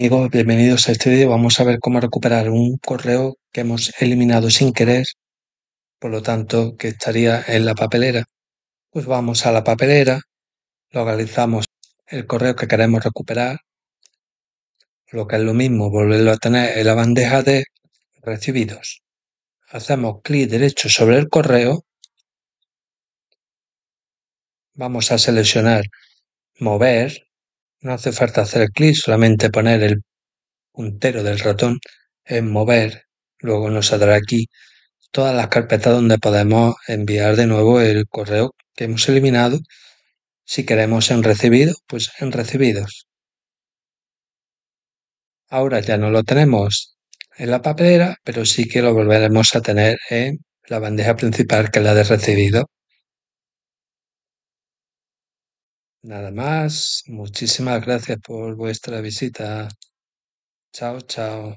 amigos, bienvenidos a este vídeo. Vamos a ver cómo recuperar un correo que hemos eliminado sin querer, por lo tanto que estaría en la papelera. Pues vamos a la papelera, localizamos el correo que queremos recuperar, lo que es lo mismo, volverlo a tener en la bandeja de recibidos. Hacemos clic derecho sobre el correo, vamos a seleccionar mover no hace falta hacer clic, solamente poner el puntero del ratón en mover. Luego nos saldrá aquí todas las carpetas donde podemos enviar de nuevo el correo que hemos eliminado. Si queremos en recibido, pues en recibidos. Ahora ya no lo tenemos en la papelera, pero sí que lo volveremos a tener en la bandeja principal que es la de recibido. Nada más. Muchísimas gracias por vuestra visita. Chao, chao.